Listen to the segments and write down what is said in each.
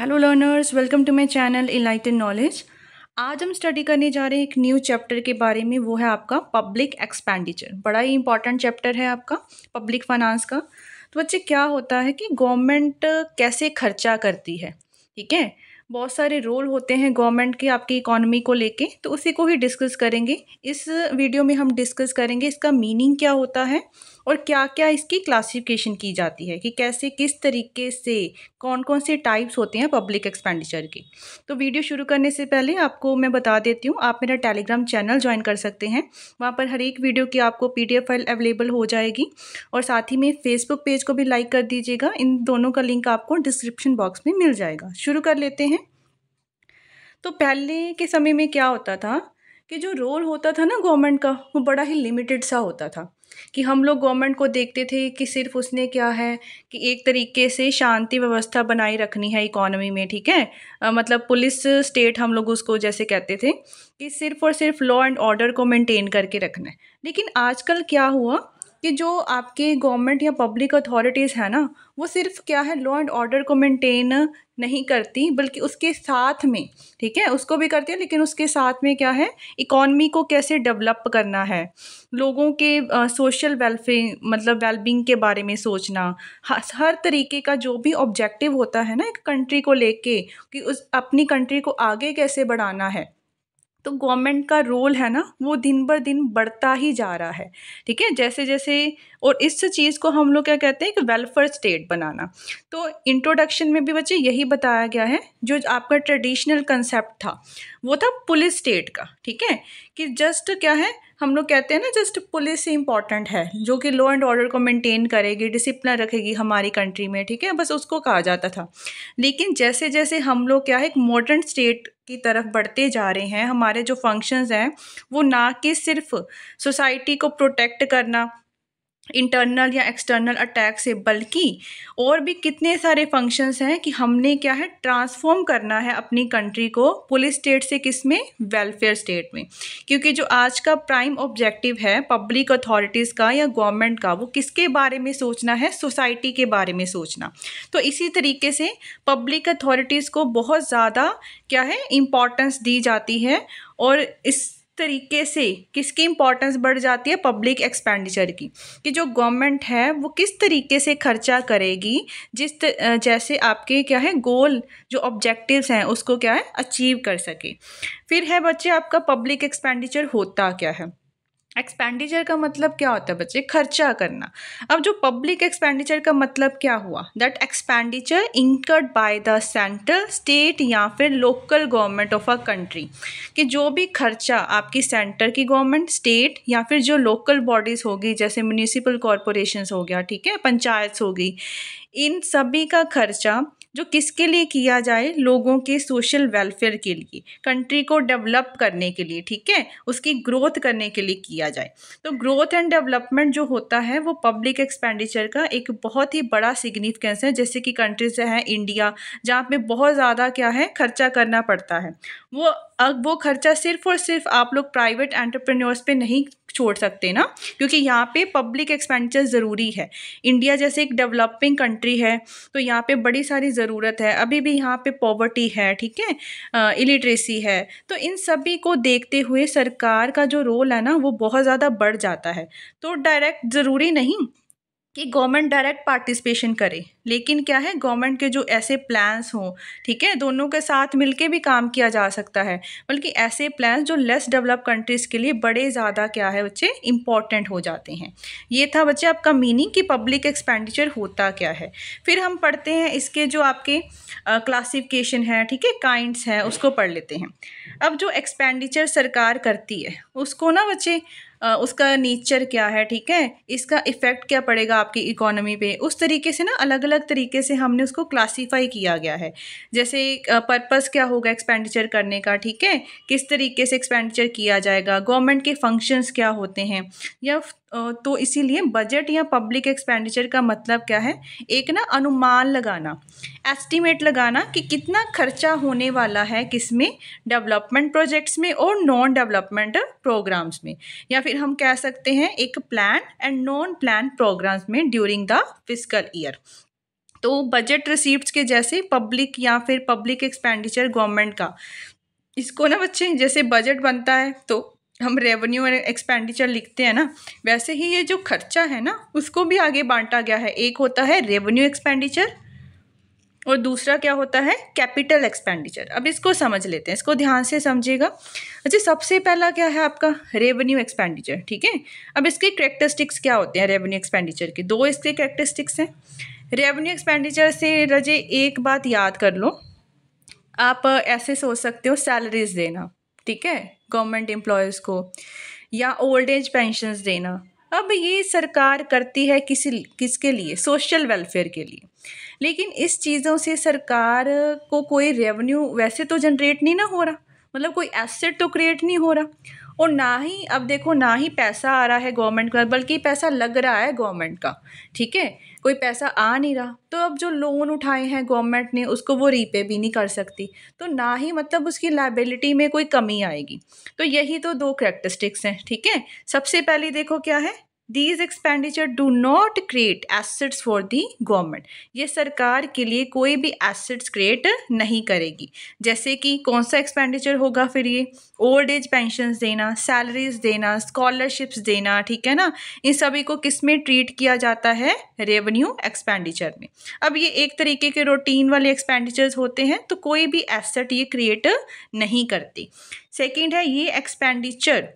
hello learners welcome to my channel and knowledge आज हम study करने जा रहे हैं एक न्यू चैप्टर के बारे में वो है आपका पब्लिक एक्सपेंडिचर बड़ा ही इंपॉर्टेंट चैप्टर है आपका पब्लिक फाइनेंस का तो बच्चे क्या होता है कि गवर्नमेंट कैसे खर्चा करती है ठीक है बहुत सारे रोल होते हैं गवर्नमेंट के आपकी इकोनॉमी को लेके तो उसी को ही डिस्कस करेंगे इस वीडियो में हम डिस्कस करेंगे इसका मीनिंग क्या होता है और क्या क्या इसकी क्लासिफिकेशन की जाती है कि कैसे किस तरीके से कौन कौन से टाइप्स होते हैं पब्लिक एक्सपेंडिचर के तो वीडियो शुरू करने से पहले आपको मैं बता देती हूँ आप मेरा टेलीग्राम चैनल ज्वाइन कर सकते हैं वहाँ पर हर एक वीडियो की आपको पी फाइल अवेलेबल हो जाएगी और साथ ही में फेसबुक पेज को भी लाइक कर दीजिएगा इन दोनों का लिंक आपको डिस्क्रिप्शन बॉक्स में मिल जाएगा शुरू कर लेते हैं तो पहले के समय में क्या होता था कि जो रोल होता था ना गवर्नमेंट का वो बड़ा ही लिमिटेड सा होता था कि हम लोग गवर्नमेंट को देखते थे कि सिर्फ उसने क्या है कि एक तरीके से शांति व्यवस्था बनाए रखनी है इकोनॉमी में ठीक है आ, मतलब पुलिस स्टेट हम लोग उसको जैसे कहते थे कि सिर्फ और सिर्फ लॉ एंड ऑर्डर को मेंटेन करके रखना है लेकिन आजकल क्या हुआ कि जो आपके गवर्नमेंट या पब्लिक अथॉरिटीज़ है ना वो सिर्फ क्या है लॉ एंड ऑर्डर को मेंटेन नहीं करती बल्कि उसके साथ में ठीक है उसको भी करती है लेकिन उसके साथ में क्या है इकॉनमी को कैसे डेवलप करना है लोगों के सोशल वेलफेयर मतलब वेलबींग के बारे में सोचना हर तरीके का जो भी ऑब्जेक्टिव होता है ना एक कंट्री को लेके कि उस अपनी कंट्री को आगे कैसे बढ़ाना है तो गवर्नमेंट का रोल है ना वो दिन ब दिन बढ़ता ही जा रहा है ठीक है जैसे जैसे और इस चीज़ को हम लोग क्या कहते हैं कि वेलफेयर स्टेट बनाना तो इंट्रोडक्शन में भी बच्चे यही बताया गया है जो आपका ट्रेडिशनल कंसेप्ट था वो था पुलिस स्टेट का ठीक है कि जस्ट क्या है हम लोग कहते हैं ना जस्ट पुलिस ही इंपॉर्टेंट है जो कि लॉ एंड ऑर्डर को मेंटेन करेगी डिसिप्लिन रखेगी हमारी कंट्री में ठीक है बस उसको कहा जाता था लेकिन जैसे जैसे हम लोग क्या है एक मॉडर्न स्टेट की तरफ बढ़ते जा रहे हैं हमारे जो फंक्शंस हैं वो ना कि सिर्फ सोसाइटी को प्रोटेक्ट करना इंटरनल या एक्सटर्नल अटैक से बल्कि और भी कितने सारे फंक्शंस हैं कि हमने क्या है ट्रांसफॉर्म करना है अपनी कंट्री को पुलिस स्टेट से किस में वेलफेयर स्टेट में क्योंकि जो आज का प्राइम ऑब्जेक्टिव है पब्लिक अथॉरिटीज़ का या गवर्नमेंट का वो किसके बारे में सोचना है सोसाइटी के बारे में सोचना तो इसी तरीके से पब्लिक अथॉरिटीज़ को बहुत ज़्यादा क्या है इम्पोर्टेंस दी जाती है और इस तरीके से किसकी इंपॉर्टेंस बढ़ जाती है पब्लिक एक्सपेंडिचर की कि जो गवर्नमेंट है वो किस तरीके से खर्चा करेगी जिस जैसे आपके क्या है गोल जो ऑब्जेक्टिव्स हैं उसको क्या है अचीव कर सके फिर है बच्चे आपका पब्लिक एक्सपेंडिचर होता क्या है एक्सपेंडिचर का मतलब क्या होता है बच्चे खर्चा करना अब जो पब्लिक एक्सपेंडिचर का मतलब क्या हुआ that expenditure incurred by the centre state या फिर local government of a country कि जो भी खर्चा आपकी सेंटर की गवर्नमेंट स्टेट या फिर जो लोकल बॉडीज़ होगी जैसे म्यूनिसिपल कॉरपोरेशन हो गया ठीक है पंचायत हो गई इन सभी का खर्चा जो किसके लिए किया जाए लोगों के सोशल वेलफेयर के लिए कंट्री को डेवलप करने के लिए ठीक है उसकी ग्रोथ करने के लिए किया जाए तो ग्रोथ एंड डेवलपमेंट जो होता है वो पब्लिक एक्सपेंडिचर का एक बहुत ही बड़ा सिग्निफिकेंस है जैसे कि कंट्रीज है इंडिया जहाँ पे बहुत ज़्यादा क्या है खर्चा करना पड़ता है वो अब वो खर्चा सिर्फ और सिर्फ आप लोग प्राइवेट एंटरप्रेन्योर्स पे नहीं छोड़ सकते ना क्योंकि यहाँ पे पब्लिक एक्सपेंडिचर ज़रूरी है इंडिया जैसे एक डेवलपिंग कंट्री है तो यहाँ पे बड़ी सारी ज़रूरत है अभी भी यहाँ पे पॉवर्टी है ठीक है इलिट्रेसी है तो इन सभी को देखते हुए सरकार का जो रोल है ना वो बहुत ज़्यादा बढ़ जाता है तो डायरेक्ट ज़रूरी नहीं कि गवर्नमेंट डायरेक्ट पार्टिसिपेशन करे लेकिन क्या है गवर्नमेंट के जो ऐसे प्लान्स हों ठीक है दोनों के साथ मिलके भी काम किया जा सकता है बल्कि ऐसे प्लान्स जो लेस डेवलप कंट्रीज़ के लिए बड़े ज़्यादा क्या है बच्चे इंपॉर्टेंट हो जाते हैं ये था बच्चे आपका मीनिंग कि पब्लिक एक्सपेंडिचर होता क्या है फिर हम पढ़ते हैं इसके जो आपके क्लासीफिकेशन है ठीक है काइंड्स हैं उसको पढ़ लेते हैं अब जो एक्सपेंडिचर सरकार करती है उसको ना बच्चे उसका नेचर क्या है ठीक है इसका इफ़ेक्ट क्या पड़ेगा आपकी इकोनॉमी पे उस तरीके से ना अलग अलग तरीके से हमने उसको क्लासीफाई किया गया है जैसे पर्पस क्या होगा एक्सपेंडिचर करने का ठीक है किस तरीके से एक्सपेंडिचर किया जाएगा गवर्नमेंट के फंक्शंस क्या होते हैं या तो इसीलिए बजट या पब्लिक एक्सपेंडिचर का मतलब क्या है एक ना अनुमान लगाना एस्टीमेट लगाना कि कितना खर्चा होने वाला है किस में डेवलपमेंट प्रोजेक्ट्स में और नॉन डेवलपमेंट प्रोग्राम्स में या फिर हम कह सकते हैं एक plan and non plan programs में ड्यूरिंग द फिजिकल ईयर तो बजट रिसीप्ट्स के जैसे पब्लिक या फिर पब्लिक एक्सपेंडिचर गवर्नमेंट का इसको ना बच्चे जैसे बजट बनता है तो हम रेवेन्यू एंड एक्सपेंडिचर लिखते हैं ना वैसे ही ये जो खर्चा है ना उसको भी आगे बांटा गया है एक होता है रेवेन्यू एक्सपेंडिचर और दूसरा क्या होता है कैपिटल एक्सपेंडिचर अब इसको समझ लेते हैं इसको ध्यान से समझिएगा अच्छा सबसे पहला क्या है आपका रेवेन्यू एक्सपेंडिचर ठीक है अब इसके करेक्टरिस्टिक्स क्या होते हैं रेवेन्यू एक्सपेंडिचर के दो इसके करेक्टरिस्टिक्स हैं रेवेन्यू एक्सपेंडिचर से रजे एक बात याद कर लो आप ऐसे सोच सकते हो सैलरीज देना ठीक है गवर्नमेंट एम्प्लॉयज़ को या ओल्ड एज पेंशन देना अब ये सरकार करती है किसी किसके लिए सोशल वेलफेयर के लिए लेकिन इस चीज़ों से सरकार को कोई रेवेन्यू वैसे तो जनरेट नहीं ना हो रहा मतलब कोई एसेट तो क्रिएट नहीं हो रहा और ना ही अब देखो ना ही पैसा आ रहा है गवर्नमेंट का बल्कि पैसा लग रहा है गवर्नमेंट का ठीक है कोई पैसा आ नहीं रहा तो अब जो लोन उठाए हैं गवर्नमेंट ने उसको वो रीपे भी नहीं कर सकती तो ना ही मतलब उसकी लाइबिलिटी में कोई कमी आएगी तो यही तो दो करेक्टरिस्टिक्स हैं ठीक है सबसे पहले देखो क्या है these expenditure do not create assets for the government ये सरकार के लिए कोई भी एसेट्स क्रिएट नहीं करेगी जैसे कि कौन सा एक्सपेंडिचर होगा फिर ये ओल्ड एज पेंशन देना सैलरीज देना स्कॉलरशिप्स देना ठीक है ना इन सभी को किस में ट्रीट किया जाता है रेवन्यू एक्सपेंडिचर में अब ये एक तरीके के रूटीन वाले एक्सपेंडिचर्स होते हैं तो कोई भी एसेट ये क्रिएट नहीं करती सेकेंड है ये expenditure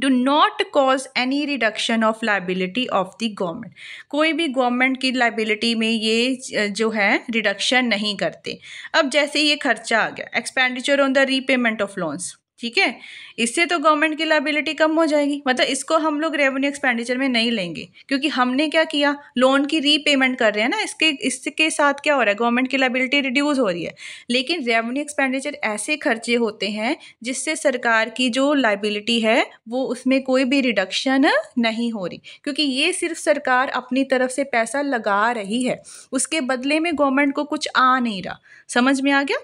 do not cause any reduction of liability of the government कोई भी गवर्नमेंट की लाइबिलिटी में ये जो है रिडक्शन नहीं करते अब जैसे ये खर्चा आ गया expenditure on the repayment of loans ठीक है इससे तो गवर्नमेंट की लाइबिलिटी कम हो जाएगी मतलब इसको हम लोग रेवेन्यू एक्सपेंडिचर में नहीं लेंगे क्योंकि हमने क्या किया लोन की रीपेमेंट कर रहे हैं ना इसके इसके साथ क्या हो रहा है गवर्नमेंट की लाइबिलिटी रिड्यूस हो रही है लेकिन रेवेन्यू एक्सपेंडिचर ऐसे खर्चे होते हैं जिससे सरकार की जो लाइबिलिटी है वो उसमें कोई भी रिडक्शन नहीं हो रही क्योंकि ये सिर्फ सरकार अपनी तरफ से पैसा लगा रही है उसके बदले में गवर्नमेंट को कुछ आ नहीं रहा समझ में आ गया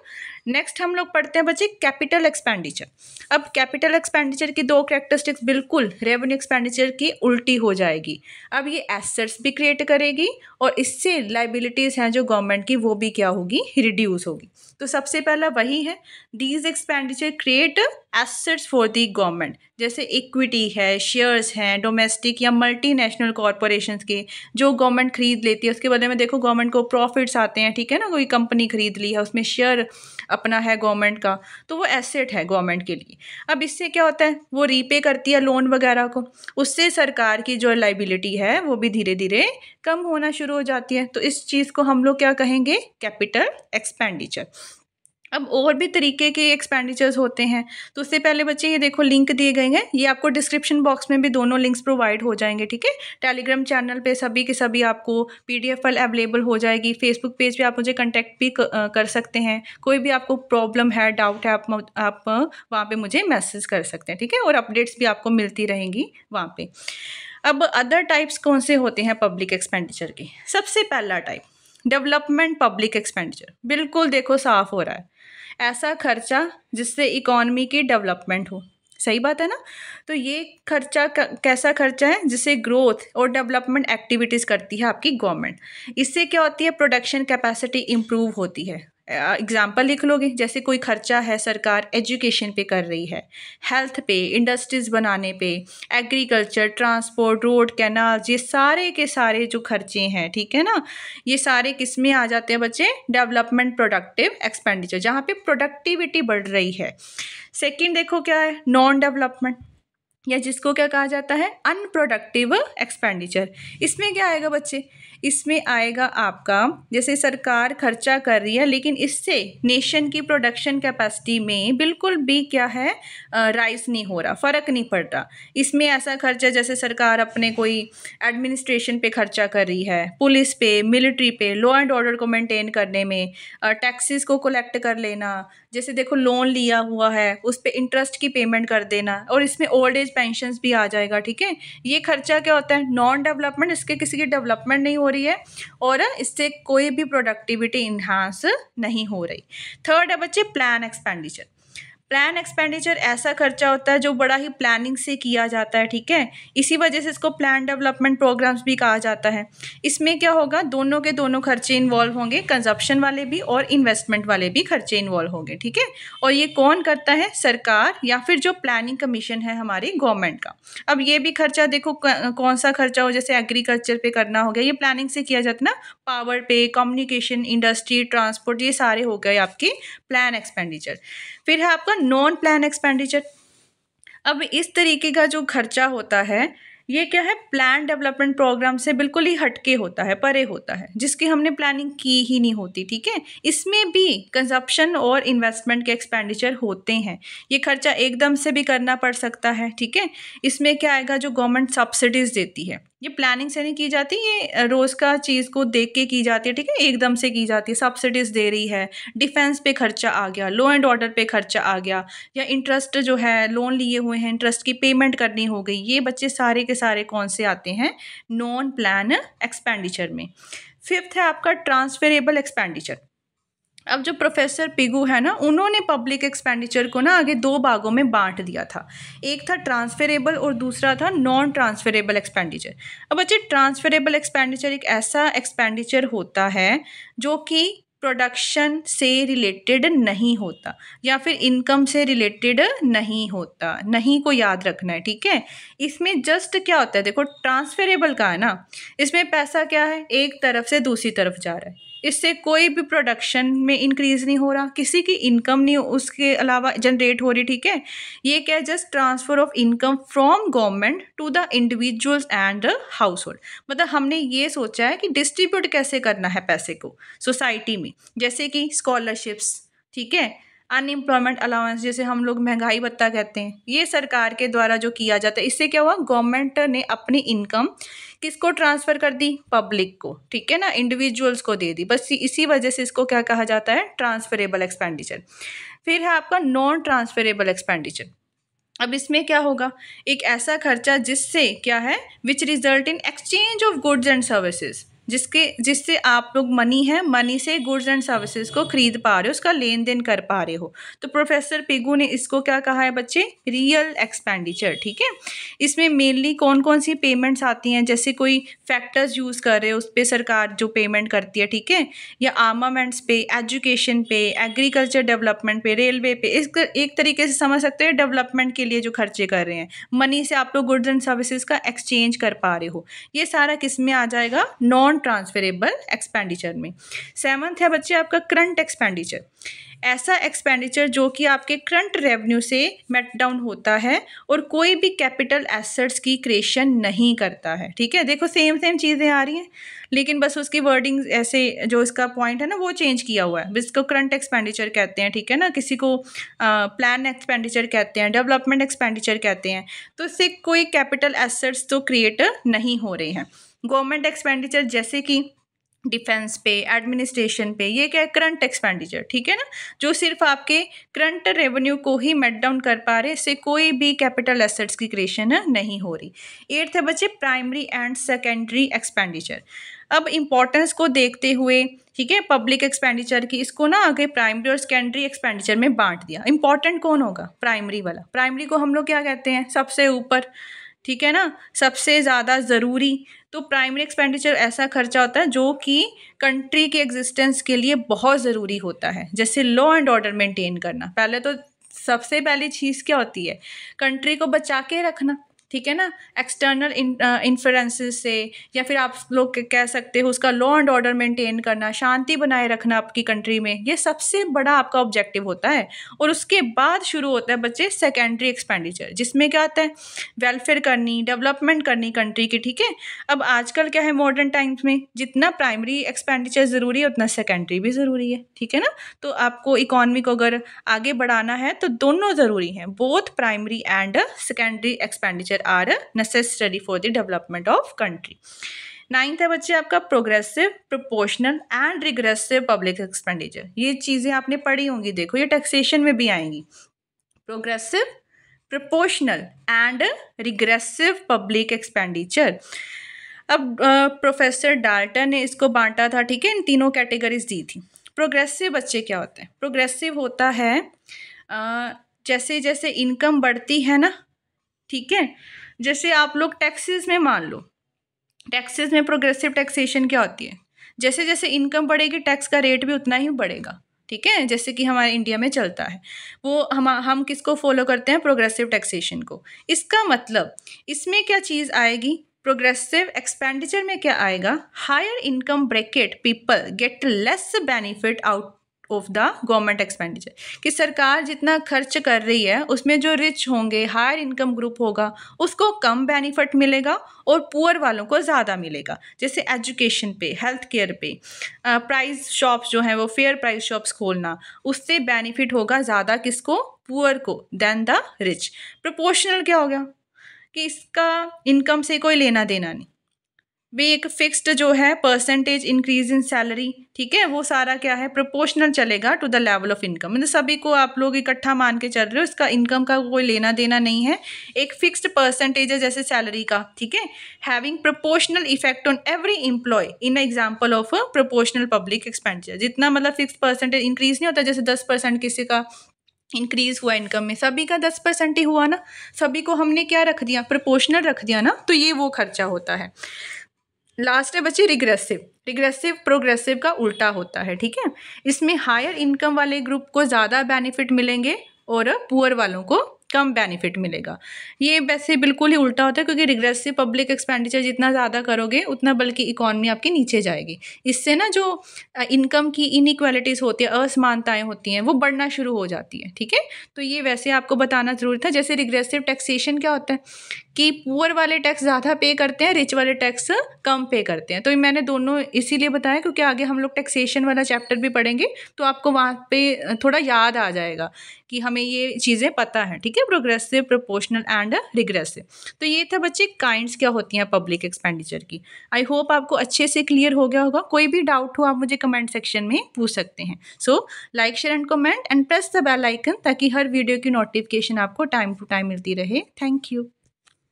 नेक्स्ट हम लोग पढ़ते हैं बच्चे कैपिटल एक्सपेंडिचर अब कैपिटल एक्सपेंडिचर की दो करेक्टरिस्टिक्स बिल्कुल रेवेन्यू एक्सपेंडिचर की उल्टी हो जाएगी अब ये एसेट्स भी क्रिएट करेगी और इससे लाइबिलिटीज़ हैं जो गवर्नमेंट की वो भी क्या होगी रिड्यूस होगी तो सबसे पहला वही है these expenditure create assets for the government जैसे इक्विटी है शेयर्स हैं डोमेस्टिक या मल्टीनेशनल कॉरपोरेशन के जो गवर्नमेंट खरीद लेती है उसके बदले में देखो गवर्नमेंट को प्रॉफिट्स आते हैं ठीक है ना कोई कंपनी खरीद ली है उसमें शेयर अपना है गवर्नमेंट का तो वो एसेट है गवर्नमेंट के लिए अब इससे क्या होता है वो रीपे करती है लोन वगैरह को उससे सरकार की जो लाइबिलिटी है वो भी धीरे धीरे कम होना शुरू हो जाती है तो इस चीज़ को हम लोग क्या कहेंगे कैपिटल एक्सपेंडिचर अब और भी तरीके के एक्सपेंडिचर्स होते हैं तो उससे पहले बच्चे ये देखो लिंक दिए गए हैं ये आपको डिस्क्रिप्शन बॉक्स में भी दोनों लिंक्स प्रोवाइड हो जाएंगे ठीक है टेलीग्राम चैनल पे सभी के सभी आपको पीडीएफ फाइल अवेलेबल हो जाएगी फेसबुक पेज पे आप मुझे कंटेक्ट भी कर सकते हैं कोई भी आपको प्रॉब्लम है डाउट है आप आप वहाँ पर मुझे मैसेज कर सकते हैं ठीक है और अपडेट्स भी आपको मिलती रहेंगी वहाँ पर अब अदर टाइप्स कौन से होते हैं पब्लिक एक्सपेंडिचर के सबसे पहला टाइप डेवलपमेंट पब्लिक एक्सपेंडिचर बिल्कुल देखो साफ हो रहा है ऐसा खर्चा जिससे इकॉनमी की डेवलपमेंट हो सही बात है ना तो ये खर्चा कैसा खर्चा है जिसे ग्रोथ और डेवलपमेंट एक्टिविटीज़ करती है आपकी गवर्नमेंट इससे क्या होती है प्रोडक्शन कैपेसिटी इम्प्रूव होती है एग्ज़ाम्पल लिख लोगे जैसे कोई खर्चा है सरकार एजुकेशन पे कर रही है हेल्थ पे इंडस्ट्रीज़ बनाने पे एग्रीकल्चर ट्रांसपोर्ट रोड कैनाल ये सारे के सारे जो खर्चे हैं ठीक है ना ये सारे किस में आ जाते हैं बच्चे डेवलपमेंट प्रोडक्टिव एक्सपेंडिचर जहाँ पे प्रोडक्टिविटी बढ़ रही है सेकंड देखो क्या है नॉन डेवलपमेंट या जिसको क्या कहा जाता है अनप्रोडक्टिव एक्सपेंडिचर इसमें क्या आएगा बच्चे इसमें आएगा आपका जैसे सरकार खर्चा कर रही है लेकिन इससे नेशन की प्रोडक्शन कैपेसिटी में बिल्कुल भी क्या है राइस नहीं हो रहा फ़र्क नहीं पड़ रहा इसमें ऐसा खर्चा जैसे सरकार अपने कोई एडमिनिस्ट्रेशन पे खर्चा कर रही है पुलिस पे मिलिट्री पे लॉ एंड ऑर्डर को मेंटेन करने में टैक्सेस को कलेक्ट कर लेना जैसे देखो लोन लिया हुआ है उस पर इंटरेस्ट की पेमेंट कर देना और इसमें ओल्ड एज पेंशन भी आ जाएगा ठीक है ये खर्चा क्या होता है नॉन डेवलपमेंट इसके किसी की डेवलपमेंट नहीं हो रही है और इससे कोई भी प्रोडक्टिविटी इन्हांस नहीं हो रही थर्ड है बच्चे प्लान एक्सपेंडिचर प्लान एक्सपेंडिचर ऐसा खर्चा होता है जो बड़ा ही प्लानिंग से किया जाता है ठीक है इसी वजह से इसको प्लान डेवलपमेंट प्रोग्राम्स भी कहा जाता है इसमें क्या होगा दोनों के दोनों खर्चे इन्वॉल्व होंगे कंजप्शन वाले भी और इन्वेस्टमेंट वाले भी खर्चे इन्वॉल्व होंगे ठीक है और ये कौन करता है सरकार या फिर जो प्लानिंग कमीशन है हमारी गवर्नमेंट का अब ये भी खर्चा देखो कौन सा खर्चा हो जैसे एग्रीकल्चर पर करना हो गया ये प्लानिंग से किया जाता ना पावर पे कम्युनिकेशन इंडस्ट्री ट्रांसपोर्ट ये सारे हो गए आपके प्लान एक्सपेंडिचर फिर है आपका नॉन प्लान एक्सपेंडिचर अब इस तरीके का जो खर्चा होता है ये क्या है प्लान डेवलपमेंट प्रोग्राम से बिल्कुल ही हटके होता है परे होता है जिसकी हमने प्लानिंग की ही नहीं होती ठीक है इसमें भी कंजप्शन और इन्वेस्टमेंट के एक्सपेंडिचर होते हैं ये खर्चा एकदम से भी करना पड़ सकता है ठीक है इसमें क्या आएगा जो गवर्नमेंट सब्सिडीज़ देती है ये प्लानिंग से नहीं की जाती ये रोज़ का चीज़ को देख के की जाती है ठीक है एकदम से की जाती है सब्सिडीज़ दे रही है डिफेंस पे खर्चा आ गया लो एंड ऑर्डर पे खर्चा आ गया या इंटरेस्ट जो है लोन लिए हुए हैं इंटरेस्ट की पेमेंट करनी हो गई ये बच्चे सारे के सारे कौन से आते हैं नॉन प्लान एक्सपेंडिचर में फिफ्थ है आपका ट्रांसफरेबल एक्सपेंडिचर अब जो प्रोफेसर पिगू है ना उन्होंने पब्लिक एक्सपेंडिचर को ना आगे दो भागों में बांट दिया था एक था ट्रांसफरेबल और दूसरा था नॉन ट्रांसफरेबल एक्सपेंडिचर अब बच्चे ट्रांसफरेबल एक्सपेंडिचर एक ऐसा एक्सपेंडिचर होता है जो कि प्रोडक्शन से रिलेटेड नहीं होता या फिर इनकम से रिलेटेड नहीं होता नहीं को याद रखना है ठीक है इसमें जस्ट क्या होता है देखो ट्रांसफरेबल का है ना इसमें पैसा क्या है एक तरफ से दूसरी तरफ जा रहा है इससे कोई भी प्रोडक्शन में इंक्रीज़ नहीं हो रहा किसी की इनकम नहीं उसके अलावा जनरेट हो रही ठीक है ये क्या है just transfer of income from government to the individuals and the household मतलब हमने ये सोचा है कि डिस्ट्रीब्यूट कैसे करना है पैसे को सोसाइटी में जैसे कि स्कॉलरशिप्स ठीक है अनएम्प्लॉयमेंट अलाउंस जिसे हम लोग महंगाई भत्ता कहते हैं ये सरकार के द्वारा जो किया जाता है इससे क्या हुआ गवर्नमेंट ने अपनी इनकम किसको ट्रांसफ़र कर दी पब्लिक को ठीक है ना इंडिविजुअल्स को दे दी बस इसी वजह से इसको क्या कहा जाता है ट्रांसफरेबल एक्सपेंडिचर फिर है आपका नॉन ट्रांसफरेबल एक्सपेंडिचर अब इसमें क्या होगा एक ऐसा खर्चा जिससे क्या है which result in exchange of goods and services जिसके जिससे आप लोग मनी है मनी से गुड्स एंड सर्विसेज को खरीद पा रहे हो उसका लेन देन कर पा रहे हो तो प्रोफेसर पिगू ने इसको क्या कहा है बच्चे रियल एक्सपेंडिचर ठीक है इसमें मेनली कौन कौन सी पेमेंट्स आती हैं जैसे कोई फैक्टर्स यूज़ कर रहे हो उस पर सरकार जो पेमेंट करती है ठीक है या आर्मामेंट्स पे एजुकेशन पे एग्रीकल्चर डेवलपमेंट पे रेलवे पे इस एक तरीके से समझ सकते हो डेवलपमेंट के लिए जो खर्चे कर रहे हैं मनी से आप लोग गुड्स एंड सर्विसेज का एक्सचेंज कर पा रहे हो ये सारा किस में आ जाएगा नॉन नॉन ट्रांसफरेबल एक्सपेंडिचर में सेवन्थ है बच्चे आपका करंट एक्सपेंडिचर ऐसा एक्सपेंडिचर जो कि आपके करंट रेवेन्यू से मेट डाउन होता है और कोई भी कैपिटल एसेट्स की क्रिएशन नहीं करता है ठीक है देखो सेम सेम चीज़ें आ रही हैं लेकिन बस उसकी वर्डिंग ऐसे जो इसका पॉइंट है ना वो चेंज किया हुआ है जिसको करंट एक्सपेंडिचर कहते हैं ठीक है ना किसी को प्लान एक्सपेंडिचर कहते हैं डेवलपमेंट एक्सपेंडिचर कहते हैं तो इससे कोई कैपिटल एसेट्स तो क्रिएट नहीं हो रहे हैं गवर्नमेंट एक्सपेंडिचर जैसे कि डिफेंस पे एडमिनिस्ट्रेशन पे ये क्या है करंट एक्सपेंडिचर ठीक है ना जो सिर्फ आपके करंट रेवेन्यू को ही मेट डाउन कर पा रहे इससे कोई भी कैपिटल एसेट्स की क्रिएशन नहीं हो रही एट्थ है बच्चे प्राइमरी एंड सेकेंडरी एक्सपेंडिचर अब इम्पोर्टेंस को देखते हुए ठीक है पब्लिक एक्सपेंडिचर की इसको ना आगे प्राइमरी और सेकेंडरी एक्सपेंडिचर में बांट दिया इंपॉर्टेंट कौन होगा प्राइमरी वाला प्राइमरी को हम लोग क्या कहते हैं सबसे ऊपर ठीक है ना सबसे ज़्यादा ज़रूरी तो प्राइमरी एक्सपेंडिचर ऐसा खर्चा होता है जो कि कंट्री के एग्जिस्टेंस के लिए बहुत ज़रूरी होता है जैसे लॉ एंड ऑर्डर मेंटेन करना पहले तो सबसे पहली चीज़ क्या होती है कंट्री को बचा के रखना ठीक है ना एक्सटर्नल इन्फ्लुएंसेस uh, से या फिर आप लोग कह सकते हो उसका लॉ एंड ऑर्डर मेंटेन करना शांति बनाए रखना आपकी कंट्री में ये सबसे बड़ा आपका ऑब्जेक्टिव होता है और उसके बाद शुरू होता है बच्चे सेकेंडरी एक्सपेंडिचर जिसमें क्या आता है वेलफेयर करनी डेवलपमेंट करनी कंट्री की ठीक है अब आजकल क्या है मॉडर्न टाइम्स में जितना प्राइमरी एक्सपेंडिचर ज़रूरी है उतना सेकेंडरी भी ज़रूरी है ठीक है ना तो आपको इकॉनमी को अगर आगे बढ़ाना है तो दोनों ज़रूरी हैं both primary and secondary expenditure are a necessary for the development of country ninth है बच्चे आपका progressive proportional and regressive public expenditure ये चीज़ें आपने पढ़ी होंगी देखो ये टैक्सेशन में भी आएंगी progressive proportional and regressive public expenditure अब प्रोफेसर डाल्टन ने इसको बांटा था ठीक है इन तीनों कैटेगरीज दी थी प्रोग्रेसिव बच्चे क्या होते हैं प्रोग्रेसिव होता है आ, जैसे जैसे इनकम बढ़ती है ना ठीक है जैसे आप लोग टैक्सेस में मान लो टैक्सेस में प्रोग्रेसिव टैक्सेशन क्या होती है जैसे जैसे इनकम बढ़ेगी टैक्स का रेट भी उतना ही बढ़ेगा ठीक है जैसे कि हमारे इंडिया में चलता है वो हम हम किसको फॉलो करते हैं प्रोग्रेसिव टैक्सेशन को इसका मतलब इसमें क्या चीज़ आएगी प्रोग्रेसिव एक्सपेंडिचर में क्या आएगा higher income bracket people get less benefit out of the government expenditure कि सरकार जितना खर्च कर रही है उसमें जो रिच होंगे हायर इनकम ग्रुप होगा उसको कम बेनिफिट मिलेगा और पुअर वालों को ज़्यादा मिलेगा जैसे एजुकेशन पे हेल्थ केयर पे प्राइस शॉप्स जो हैं वो फेयर प्राइस शॉप्स खोलना उससे बेनिफिट होगा ज़्यादा किसको पुअर को देन द रिच प्रपोर्शनल क्या हो गया कि इसका इनकम से कोई लेना देना नहीं भी एक फिक्स्ड जो है परसेंटेज इंक्रीज इन सैलरी ठीक है वो सारा क्या है प्रोपोर्शनल चलेगा to the level of income मतलब सभी को आप लोग इकट्ठा मान के चल रहे हो इसका इनकम का कोई लेना देना नहीं है एक फिक्स्ड परसेंटेज है जैसे सैलरी का ठीक है having proportional effect on every employ in example of proportional public expenditure जितना मतलब फिक्स परसेंटेज इंक्रीज नहीं होता जैसे दस परसेंट किसी का इंक्रीज हुआ इनकम में सभी का दस परसेंट ही हुआ ना सभी को हमने क्या रख दिया प्रोपोर्शनल रख दिया ना तो ये वो खर्चा होता है लास्ट है बच्चे रिग्रेसिव रिग्रेसिव प्रोग्रेसिव का उल्टा होता है ठीक है इसमें हायर इनकम वाले ग्रुप को ज़्यादा बेनिफिट मिलेंगे और पुअर वालों को कम बेनिफिट मिलेगा ये वैसे बिल्कुल ही उल्टा होता है क्योंकि रिग्रेसिव पब्लिक एक्सपेंडिचर जितना ज़्यादा करोगे उतना बल्कि इकॉनमी आपकी नीचे जाएगी इससे ना जो इनकम की इनक्वालिटीज़ होती है असमानताएँ होती हैं वो बढ़ना शुरू हो जाती है ठीक है तो ये वैसे आपको बताना ज़रूरी था जैसे रिग्रेसिव टैक्सेशन क्या होता है कि पुअर वाले टैक्स ज़्यादा पे करते हैं रिच वाले टैक्स कम पे करते हैं तो मैंने दोनों इसीलिए बताया क्योंकि आगे हम लोग टैक्सेशन वाला चैप्टर भी पढ़ेंगे तो आपको वहाँ पे थोड़ा याद आ जाएगा कि हमें ये चीज़ें पता हैं ठीक है प्रोग्रेसिव प्रोपोर्शनल एंड रिग्रेसिव तो ये था बच्चे काइंड्स क्या होती हैं पब्लिक एक्सपेंडिचर की आई होप आपको अच्छे से क्लियर हो गया होगा कोई भी डाउट हो आप मुझे कमेंट सेक्शन में पूछ सकते हैं so like share and comment and press the bell icon ताकि हर वीडियो की नोटिफिकेशन आपको टाइम टू टाइम मिलती रहे थैंक यू